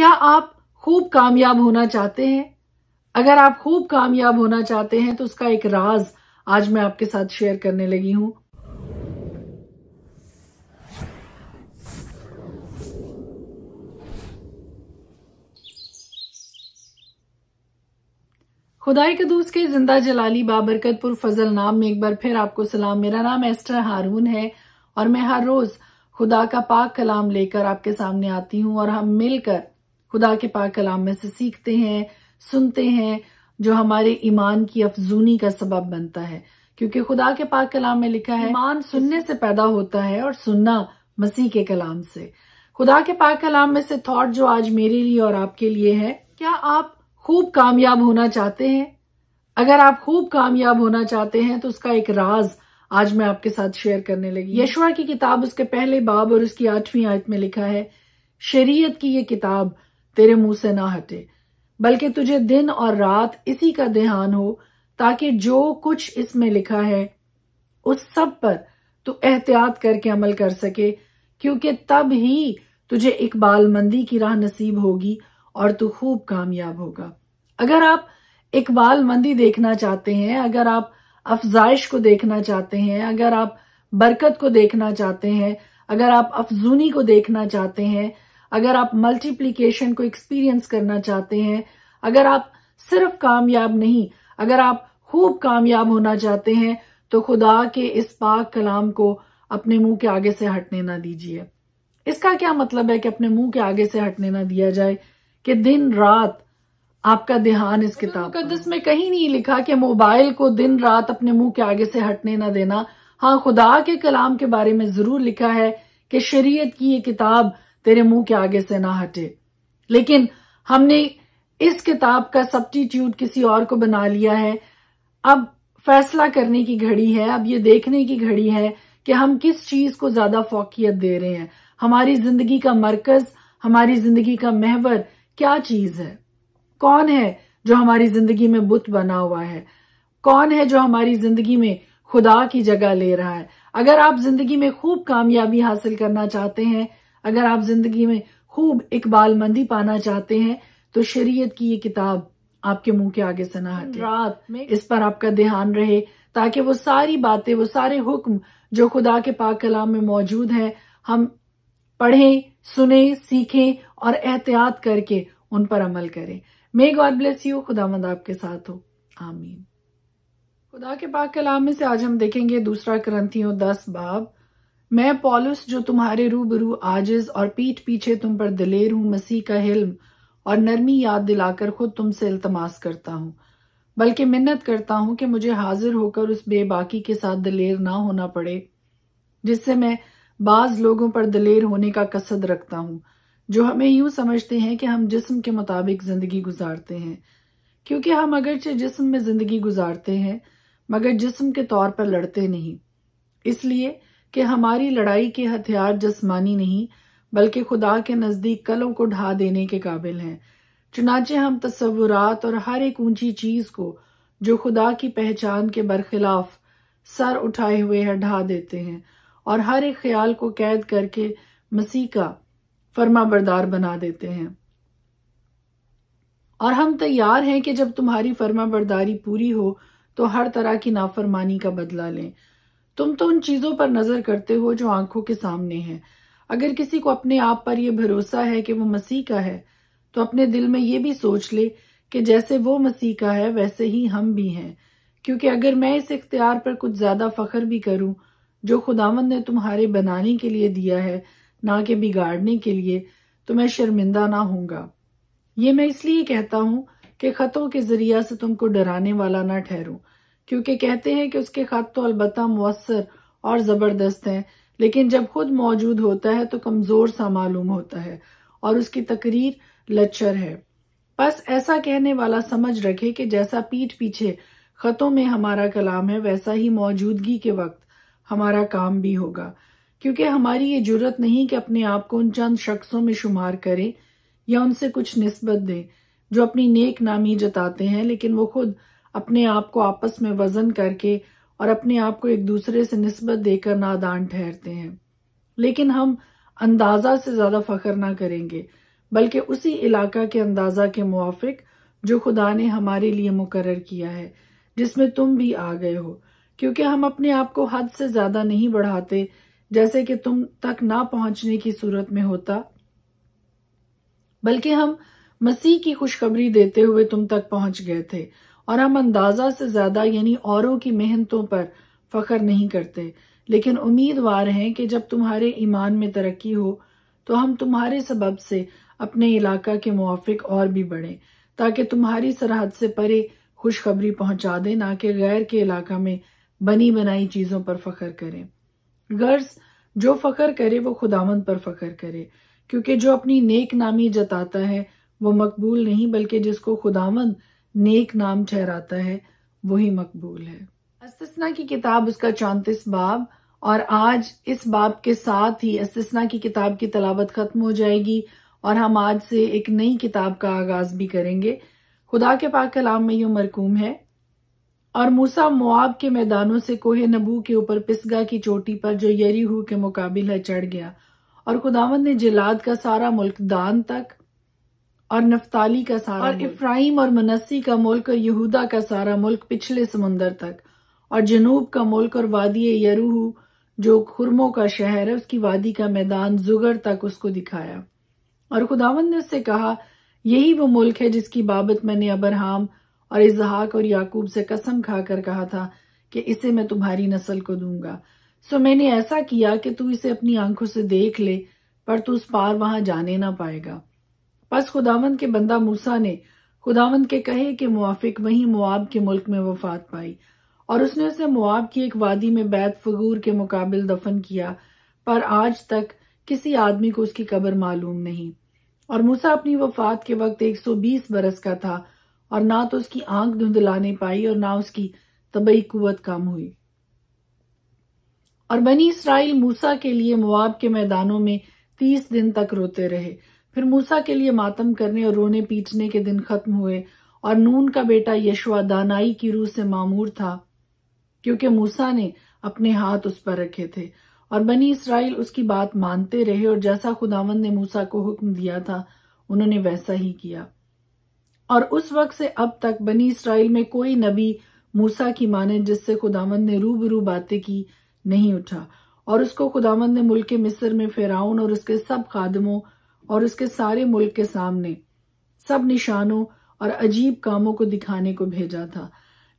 क्या आप खूब कामयाब होना चाहते हैं अगर आप खूब कामयाब होना चाहते हैं तो उसका एक राज आज मैं आपके साथ शेयर करने लगी हूं खुदाई कदूस के जिंदा जलाली बाबरकतपुर फजल नाम में एक बार फिर आपको सलाम मेरा नाम एस्टर हारून है और मैं हर रोज खुदा का पाक कलाम लेकर आपके सामने आती हूं और हम मिलकर खुदा के पाक कलाम में से सीखते हैं सुनते हैं जो हमारे ईमान की अफजूनी का सबब बनता है क्योंकि खुदा के पाक कलाम में लिखा है ईमान सुनने से पैदा होता है और सुनना मसीह के कलाम से खुदा के पाक कलाम में से थॉट जो आज मेरे लिए और आपके लिए है क्या आप खूब कामयाब होना चाहते हैं अगर आप खूब कामयाब होना चाहते हैं तो उसका एक राज आज मैं आपके साथ शेयर करने लगी यशवा की किताब उसके पहले बाब और उसकी आठवीं आयत में लिखा है शरीयत की ये किताब तेरे मुंह से ना हटे बल्कि तुझे दिन और रात इसी का ध्यान हो ताकि जो कुछ इसमें लिखा है उस सब पर तू एहतियात करके अमल कर सके क्योंकि तब ही तुझे इकबाल मंदी की राह नसीब होगी और तू खूब कामयाब होगा अगर आप इकबाल मंदी देखना चाहते हैं अगर आप अफजाइश को देखना चाहते हैं अगर आप बरकत को देखना चाहते हैं अगर आप अफजूनी को देखना चाहते हैं अगर आप मल्टीप्लीकेशन को एक्सपीरियंस करना चाहते हैं अगर आप सिर्फ कामयाब नहीं अगर आप खूब कामयाब होना चाहते हैं तो खुदा के इस पाक कलाम को अपने मुंह के आगे से हटने ना दीजिए इसका क्या मतलब है कि अपने मुंह के आगे से हटने ना दिया जाए कि दिन रात आपका ध्यान इस किताब मुकदस में कहीं नहीं लिखा कि मोबाइल को दिन रात अपने मुंह के आगे से हटने ना देना हाँ खुदा के कलाम के बारे में जरूर लिखा है कि शरीयत की ये किताब तेरे मुंह के आगे से ना हटे लेकिन हमने इस किताब का सब्टीट्यूट किसी और को बना लिया है अब फैसला करने की घड़ी है अब ये देखने की घड़ी है कि हम किस चीज को ज्यादा फोकियत दे रहे हैं हमारी जिंदगी का मरकज हमारी जिंदगी का महवर क्या चीज है कौन है जो हमारी जिंदगी में बुत बना हुआ है कौन है जो हमारी जिंदगी में खुदा की जगह ले रहा है अगर आप जिंदगी में खूब कामयाबी हासिल करना चाहते हैं अगर आप जिंदगी में खूब इकबाल मंदी पाना चाहते हैं तो शरीयत की ये किताब आपके मुंह के आगे सना हटे रात में इस पर आपका ध्यान रहे ताकि वो सारी बातें वो सारे हुक्म जो खुदा के पाक कलाम में मौजूद है हम पढ़ें सुने सीखें और एहतियात करके उन पर अमल करें मे गॉड ब्लेस यू खुदा मंद आपके साथ हो आमीन खुदा के पाक कलाम में से आज हम देखेंगे दूसरा ग्रंथियों दस बाब मैं पॉलुस जो तुम्हारे रूबरू आजिज और पीठ पीछे तुम पर दलेर हूं मसीह का हिल्म और नरमी याद दिलाकर खुद तुमसे इल्तमास करता हूं बल्कि मिन्नत करता हूं कि मुझे हाजिर होकर उस बेबाकी के साथ दलेर ना होना पड़े जिससे मैं बाज लोगों पर दलेर होने का कसद रखता हूं जो हमें यूं समझते हैं कि हम जिस्म के मुताबिक जिंदगी गुजारते हैं क्योंकि हम अगरचे जिस्म में जिंदगी गुजारते हैं मगर जिस्म के तौर पर लड़ते नहीं इसलिए कि हमारी लड़ाई के हथियार जसमानी नहीं बल्कि खुदा के नज़दीक कलों को ढा देने के काबिल हैं चुनाचे हम तस्वुरात और हर एक ऊंची चीज़ को जो खुदा की पहचान के बरखिलाफ सर उठाए हुए है ढा देते हैं और हर एक ख्याल को कैद करके मसीह का फर्मा बरदार बना देते हैं और हम तैयार हैं कि जब तुम्हारी फर्मा बरदारी पूरी हो तो हर तरह की नाफरमानी का बदला लें तुम तो उन चीजों पर नजर करते हो जो आंखों के सामने हैं अगर किसी को अपने आप पर यह भरोसा है कि वो मसीह का है तो अपने दिल में ये भी सोच ले कि जैसे वो मसीह का है वैसे ही हम भी हैं क्योंकि अगर मैं इस इख्तियार पर कुछ ज्यादा फख्र भी करूं जो खुदावन ने तुम्हारे बनाने के लिए दिया है ना कि बिगाड़ने के लिए तो मैं शर्मिंदा ना होऊंगा ये मैं इसलिए कहता हूं कि खतों के जरिया से तुमको डराने वाला ना ठहरूं क्योंकि कहते हैं कि उसके ख़त तो अलबत् मवसर और ज़बरदस्त हैं लेकिन जब खुद मौजूद होता है तो कमज़ोर सा मालूम होता है और उसकी तकरीर लचर है बस ऐसा कहने वाला समझ रखे कि जैसा पीठ पीछे ख़तों में हमारा कलाम है वैसा ही मौजूदगी के वक्त हमारा काम भी होगा क्योंकि हमारी ये जरूरत नहीं कि अपने आप को उन चंद शख्सों में शुमार करें या उनसे कुछ नस्बत दें जो अपनी नेक नामी जताते हैं लेकिन वो खुद अपने आप को आपस में वजन करके और अपने आप को एक दूसरे से नस्बत देकर नादान ठहरते हैं लेकिन हम अंदाजा से ज्यादा फख्र ना करेंगे बल्कि उसी इलाका के अंदाजा के मुआफिक जो खुदा ने हमारे लिए मुकर किया है जिसमें तुम भी आ गए हो क्योंकि हम अपने आप को हद से ज्यादा नहीं बढ़ाते जैसे कि तुम तक ना पहुंचने की सूरत में होता बल्कि हम मसीह की खुशखबरी देते हुए तुम तक पहुंच गए थे और हम अंदाज़ा से ज़्यादा यानी औरों की मेहनतों पर फ़ख्र नहीं करते लेकिन उम्मीदवार हैं कि जब तुम्हारे ईमान में तरक्की हो तो हम तुम्हारे सबब से अपने इलाका के मुआफिक और भी बढ़े ताकि तुम्हारी सरहद से परे खुशखबरी पहुंचा दें ना कि गैर के इलाका में बनी बनाई चीज़ों पर फ़ख्र करें गर्ज जो फ़ख्र करे वो खुदावन पर फ़ख्र करे क्योंकि जो अपनी नेक नामी जताता है वो मकबूल नहीं बल्कि जिसको खुदावन नेक नाम ठहराता है वही मकबूल है अस्तना की किताब उसका चौंतीस बाब और आज इस बाब के साथ ही अस्तना की किताब की तलावत खत्म हो जाएगी और हम आज से एक नई किताब का आगाज भी करेंगे खुदा के पाक कलाम में यूं मरकूम है और मूसा मुआब के मैदानों से कोहे नबू के ऊपर पिसगा की चोटी पर जो यरीहू के मुकाबिल है चढ़ गया और खुदावंद ने जिलाद का सारा मुल्क दान तक और नफ्ताली का सारा और इफ्राहिम और मनस्सी का मुल्क और यहूदा का सारा मुल्क पिछले समंदर तक और जनूब का मुल्क और वादी यरूह जो खुरमो का शहर है उसकी वादी का मैदान जुगर तक उसको दिखाया और खुदावन ने उससे कहा यही वो मुल्क है जिसकी बाबत मैंने अबरहाम और इजहाक और याकूब से कसम खाकर कहा था कि इसे मैं तुम्हारी नस्ल को दूंगा सो मैंने ऐसा किया कि तू इसे अपनी आंखों से देख ले पर तू उस पार वहां जाने ना पाएगा बस खुदावंद के बंदा मूसा ने खुदावंद के कहे के मुआफिक वही मुआब के मुल्क में वफात पाई और उसने उसे मुआब की एक वादी में बैत फगूर के मुकाबले दफन किया पर आज तक किसी आदमी को उसकी कब्र मालूम नहीं और मूसा अपनी वफात के वक्त 120 बरस का था और ना तो उसकी आंख धुंधलाने पाई और ना उसकी तबई कुत कम हुई और बनी इसराइल मूसा के लिए मुआब के मैदानों में तीस दिन तक रोते रहे फिर मूसा के लिए मातम करने और रोने पीटने के दिन खत्म हुए और नून का बेटा यशवा दानाई की रूह से मामूर था क्योंकि मूसा ने अपने हाथ उस पर रखे थे और बनी इसराइल उसकी बात मानते रहे और जैसा खुदावन ने मूसा को हुक्म दिया था उन्होंने वैसा ही किया और उस वक्त से अब तक बनी इसराइल में कोई नबी मूसा की माने जिससे खुदावन ने रूबरू बातें की नहीं उठा और उसको खुदावन ने मुल्क मिस्र में फेराउन और उसके सब खादमों और उसके सारे मुल्क के सामने सब निशानों और अजीब कामों को दिखाने को भेजा था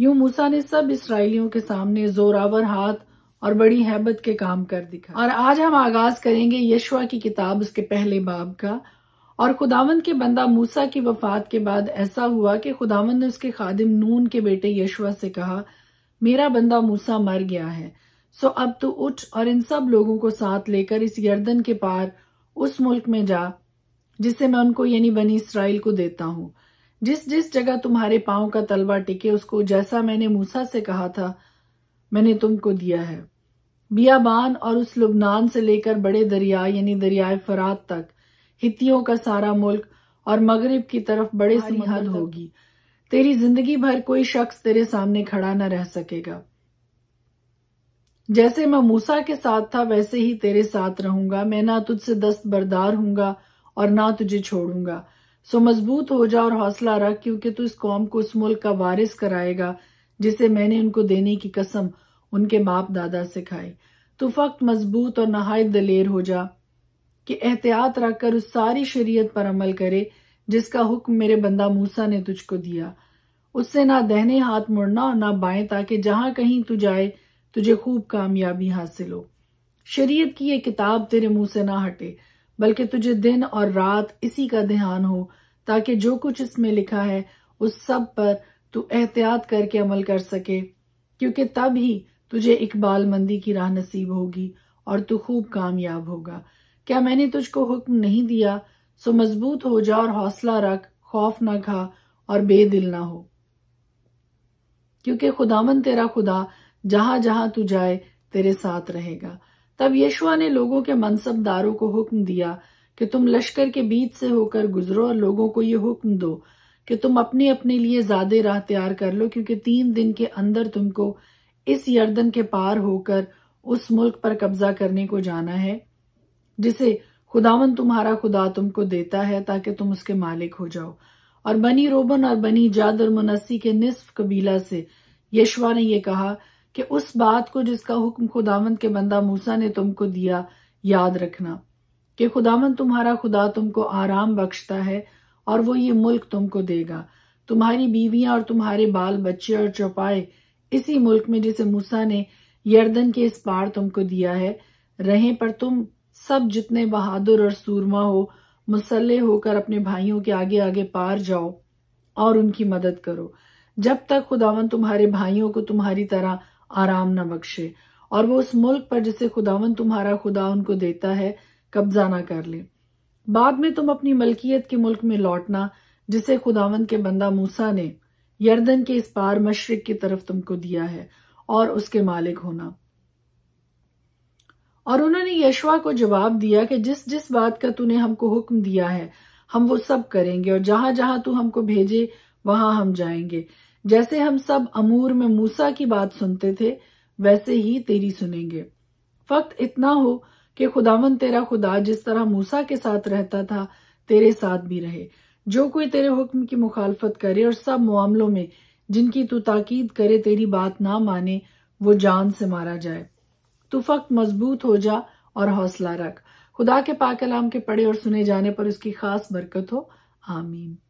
यूं मूसा ने सब इसराइलियों के सामने जोरावर हाथ और बड़ी हैबत के काम कर दिखा और आज हम आगाज करेंगे यशवा की किताब उसके पहले बाब का और खुदावंद के बंदा मूसा की वफात के बाद ऐसा हुआ कि खुदावंद ने उसके खादिम नून के बेटे यशवा से कहा मेरा बंदा मूसा मर गया है सो अब तो उठ और इन सब लोगों को साथ लेकर इस गर्दन के पार उस मुल्क में जा जिससे मैं उनको यानी बनी इसराइल को देता हूँ जिस जिस जगह तुम्हारे पांव का तलवा टिके उसको जैसा मैंने मूसा से कहा था मैंने तुमको दिया है बियाबान और उस लुबनान से लेकर बड़े दरिया यानी दरियाए फरात तक हितियों का सारा मुल्क और मगरिब की तरफ बड़े सी होगी तेरी जिंदगी भर कोई शख्स तेरे सामने खड़ा न रह सकेगा जैसे मैं मूसा के साथ था वैसे ही तेरे साथ रहूंगा मैं ना तुझसे दस्त बरदार हूंगा और ना तुझे छोड़ूंगा सो मजबूत हो जा और हौसला रख क्योंकि तू इस कौम को उस मुल्क का वारिस कराएगा जिसे मैंने उनको देने की कसम उनके बाप दादा से खाई तू फक्त मजबूत और नहाय दलेर हो जा कि एहतियात रखकर उस सारी शरीयत पर अमल करे जिसका हुक्म मेरे बंदा मूसा ने तुझको दिया उससे ना दहने हाथ मुड़ना और ना बाएं ताकि जहां कहीं तू जाए तुझे खूब कामयाबी हासिल हो शरीयत की ये किताब तेरे मुंह से ना हटे बल्कि तुझे दिन और रात इसी का ध्यान हो ताकि जो कुछ इसमें लिखा है उस सब पर तू एहतियात करके अमल कर सके क्योंकि तब ही तुझे इकबाल मंदी की राह नसीब होगी और तू खूब कामयाब होगा क्या मैंने तुझको हुक्म नहीं दिया सो मजबूत हो जा और हौसला रख खौफ ना खा और बेदिल ना हो क्योंकि खुदावन तेरा खुदा जहां जहां तू जाए तेरे साथ रहेगा तब यशवा ने लोगों के मनसबदारों को हुक्म दिया कि तुम लश्कर के बीच से होकर गुजरो और लोगों को ये हुक्म दो कि तुम अपने अपने लिए ज्यादा राह तैयार कर लो क्योंकि तीन दिन के अंदर तुमको इस यर्दन के पार होकर उस मुल्क पर कब्जा करने को जाना है जिसे खुदावन तुम्हारा खुदा तुमको देता है ताकि तुम उसके मालिक हो जाओ और बनी रोबन और बनी जाद और मुनसी के निसफ कबीला से यशवा ने यह कहा कि उस बात को जिसका हुक्म खुदावंत के बंदा मूसा ने तुमको दिया याद रखना कि खुदावंत तुम्हारा खुदा तुमको आराम बख्शता है और वो ये मुल्क तुमको देगा तुम्हारी बीवियां और तुम्हारे बाल बच्चे और चौपाए इसी मुल्क में जिसे मूसा ने यर्दन के इस पार तुमको दिया है रहें पर तुम सब जितने बहादुर और सूरमा हो मुसल्ले होकर अपने भाइयों के आगे आगे पार जाओ और उनकी मदद करो जब तक खुदावन तुम्हारे भाइयों को तुम्हारी तरह आराम न बख्शे और वो उस मुल्क पर जिसे खुदावन तुम्हारा खुदा उनको देता है कब्जा ना कर ले बाद में तुम अपनी मलकियत के मुल्क में लौटना जिसे खुदावन के बंदा मूसा ने यर्दन के इस पार मशरक की तरफ तुमको दिया है और उसके मालिक होना और उन्होंने यशवा को जवाब दिया कि जिस जिस बात का तूने हमको हुक्म दिया है हम वो सब करेंगे और जहां जहां तू हमको भेजे वहां हम जाएंगे जैसे हम सब अमूर में मूसा की बात सुनते थे वैसे ही तेरी सुनेंगे फक्त इतना हो कि खुदावन तेरा खुदा जिस तरह मूसा के साथ रहता था तेरे साथ भी रहे जो कोई तेरे हुक्म की मुखालफत करे और सब मामलों में जिनकी तू ताकीद करे तेरी बात ना माने वो जान से मारा जाए तू फक्त मजबूत हो जा और हौसला रख खुदा के पाकलाम के पढ़े और सुने जाने पर उसकी खास बरकत हो आमीन